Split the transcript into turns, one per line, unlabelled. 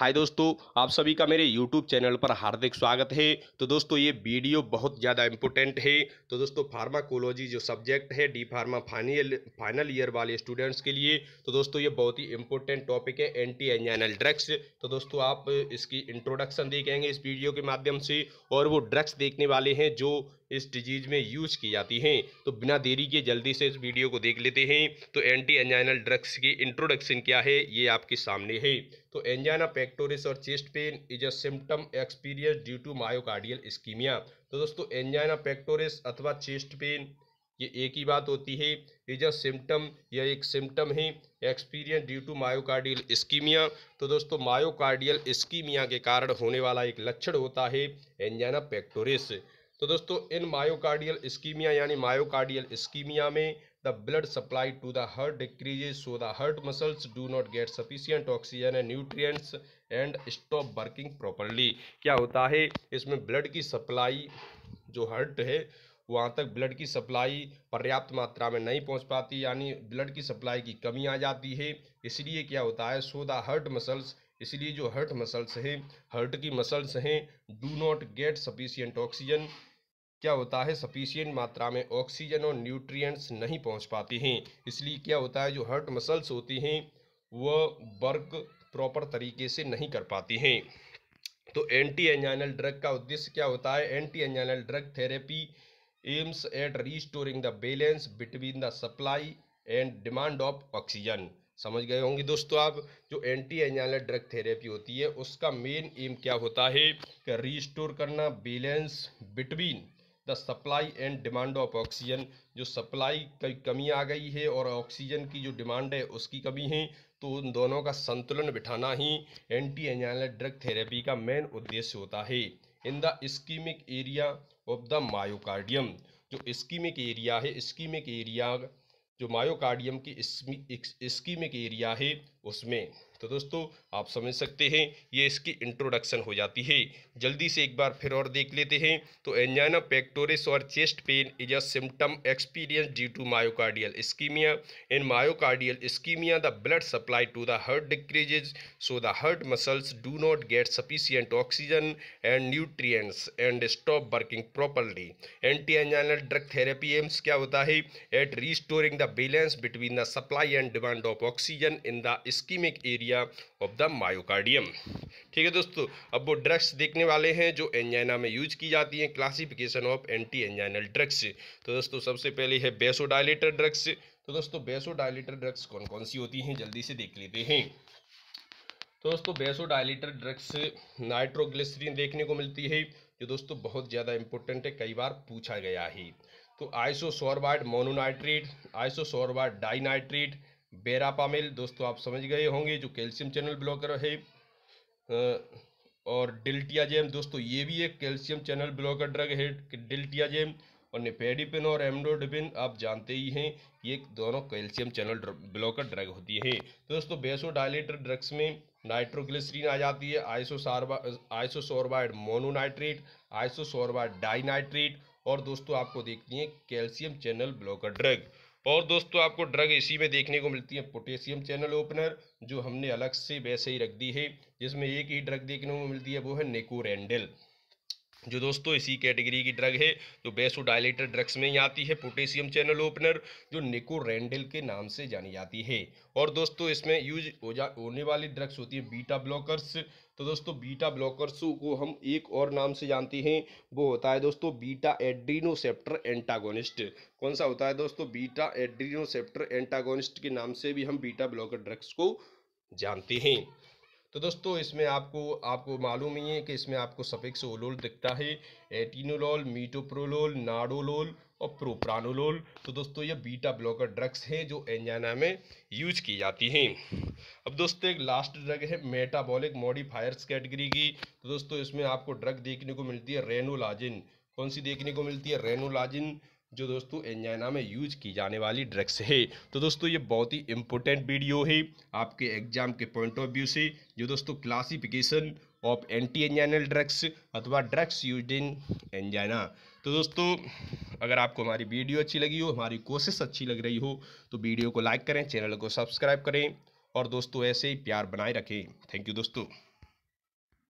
हाय दोस्तों आप सभी का मेरे यूट्यूब चैनल पर हार्दिक स्वागत है तो दोस्तों ये वीडियो बहुत ज़्यादा इम्पोर्टेंट है तो दोस्तों फार्माकोलॉजी जो सब्जेक्ट है D pharma final final year वाले स्टूडेंट्स के लिए तो दोस्तों ये बहुत ही इम्पोर्टेंट टॉपिक है एंटी एंजाइनल ड्रग्स तो दोस्तों आप इसकी इंट्रोडक्शन देखेंगे इस वीडियो के माध्यम से और वो ड्रग्स देखने वाले हैं जो इस डिजीज़ में यूज की जाती हैं तो बिना देरी के जल्दी से इस वीडियो को देख लेते हैं तो एंटी एंजाइनल ड्रग्स की इंट्रोडक्शन क्या है ये आपके सामने है तो एंजाइना पेक्टोरिस और chest pain is a symptom experience due to myocardial ischemia तो दोस्तों एंजाइना पेक्टोरिस अथवा चेस्ट पेन ये एक ही बात होती है इज अ सिम्टम यह एक सिम्टम है experience due to myocardial ischemia तो दोस्तों मायोकार्डियल स्कीमिया के कारण होने वाला एक लक्षण होता है एंजाइना पेक्टोरिस तो दोस्तों इन मायोकार्डियल स्कीमिया यानी मायोकार्डियल स्कीमिया में the blood supply to the heart decreases so the heart muscles do not get sufficient oxygen and nutrients and stop working properly क्या होता है इसमें ब्लड की सप्लाई जो हर्ट है वहाँ तक ब्लड की सप्लाई पर्याप्त मात्रा में नहीं पहुँच पाती यानी ब्लड की सप्लाई की कमी आ जाती है इसलिए क्या होता है सो द हर्ट मसल्स इसलिए जो हर्ट मसल्स हैं हर्ट की मसल्स हैं do not get sufficient oxygen क्या होता है सफिशियंट मात्रा में ऑक्सीजन और न्यूट्रिएंट्स नहीं पहुंच पाती हैं इसलिए क्या होता है जो हर्ट मसल्स होती हैं वह वर्क प्रॉपर तरीके से नहीं कर पाती हैं तो एंटी एंजाइनल ड्रग का उद्देश्य क्या होता है anti anginal drug therapy aims at restoring the balance between the supply and demand of oxygen समझ गए होंगे दोस्तों आप जो एंटी एंजाइनल ड्रग थेरेपी होती है उसका मेन एम क्या होता है कि रिस्टोर करना balance between the supply and demand of oxygen जो सप्लाई की कमी आ गई है और ऑक्सीजन की जो डिमांड है उसकी कमी है तो उन दोनों का संतुलन बिठाना ही एंटी एंजाइनल ड्रग थेरेपी का मेन उद्देश्य होता है in the ischemic area of the myocardium जो स्कीमिक एरिया है स्कीमिक एरिया जो मायोकार्डियम की स्कीमिक एरिया है उसमें तो दोस्तों आप समझ सकते हैं ये इसकी इंट्रोडक्शन हो जाती है जल्दी से एक बार फिर और देख लेते हैं तो एंजाइना पेक्टोरिस और chest pain is a symptom experience due to myocardial ischemia in myocardial ischemia the blood supply to the heart decreases so the heart muscles do not get sufficient oxygen and nutrient and stop working properly anti anginal drug therapy aims क्या होता है at restoring the balance between the supply and demand of oxygen in the ischemic area area of the myocardium ठीक है दोस्तों अब वो drugs देखने वाले हैं जो एंजाइना में यूज की जाती हैं classification of anti anginal drugs तो दोस्तों सबसे पहले है बेसोडाइलेटर ड्रग्स तो दोस्तों बेसोडाइलेटर ड्रग्स कौन कौन सी होती हैं जल्दी से देख लेते हैं तो दोस्तों बेसोडाइलेटर ड्रग्स नाइट्रोग्लिसरीन देखने को मिलती है जो दोस्तों बहुत ज़्यादा इंपॉर्टेंट है कई बार पूछा गया है तो isosorbide mononitrate isosorbide dinitrate verapamil दोस्तों आप समझ गए होंगे जो कैल्शियम चैनल ब्लॉकर है और डिल्टियाजेम दोस्तों ये भी एक कैल्शियम चैनल ब्लॉकर ड्रग है डिल्टियाजेम और निपेडिपिन और एमडोडिपिन आप जानते ही हैं ये दोनों कैल्शियम चैनल ब्लॉकर ड्रग होती है दोस्तों बेसोडाइलेटर ड्रग्स में नाइट्रोग्लिसरीन आ जाती है आइसोसारबा आइसोसोरबाइड मोनोनाइट्रेट आइसोसोरबाइड डाइनाइट्रेट और दोस्तों आपको देखती है कैल्शियम चैनल ब्लॉकर ड्रग और दोस्तों आपको ड्रग इसी में देखने को मिलती है पोटेशियम चैनल ओपनर जो हमने अलग से वैसे ही रख दी है जिसमें एक ही ड्रग देखने को मिलती है वो है नेकोरेंडल जो दोस्तों इसी कैटेगरी की ड्रग है जो बेसोडाइलेटर ड्रग्स में ही आती है पोटेशियम चैनल ओपनर जो निकोरेंडिल के नाम से जानी जाती है और दोस्तों इसमें यूज हो जा होने वाली ड्रग्स होती है बीटा ब्लॉकर्स तो दोस्तों बीटा ब्लॉकर्स को हम एक और नाम से जानते हैं वो होता है दोस्तों बीटा एड्रीनोसेप्टर एंटागोनिस्ट कौन सा होता है दोस्तों बीटा एड्रीनोसेप्टर एंटागोनिस्ट के नाम से भी हम बीटा ब्लॉकर ड्रग्स को जानते हैं तो दोस्तों इसमें आपको आपको मालूम ही है कि इसमें आपको सफिक्स ओलोल दिखता है एटीनोलोल मीटोप्रोलोल नाडोलोल और प्रोप्रानोलोल तो दोस्तों ये बीटा ब्लॉकर ड्रग्स हैं जो एंजाना में यूज की जाती हैं अब दोस्तों एक लास्ट ड्रग है मेटाबॉलिक मॉडिफायर्स कैटेगरी की तो दोस्तों इसमें आपको ड्रग देखने को मिलती है रेनोलाजिन कौन सी देखने को मिलती है रेनोलाजिन जो दोस्तों एंजाइना में यूज की जाने वाली ड्रग्स है तो दोस्तों ये बहुत ही इम्पोर्टेंट वीडियो है आपके एग्जाम के पॉइंट ऑफ व्यू से जो दोस्तों classification of anti anginal drugs अथवा ड्रग्स यूज इन एंजाइना तो दोस्तों अगर आपको हमारी वीडियो अच्छी लगी हो हमारी कोशिश अच्छी लग रही हो तो वीडियो को लाइक करें चैनल को सब्सक्राइब करें और दोस्तों ऐसे ही प्यार बनाए रखें थैंक यू दोस्तों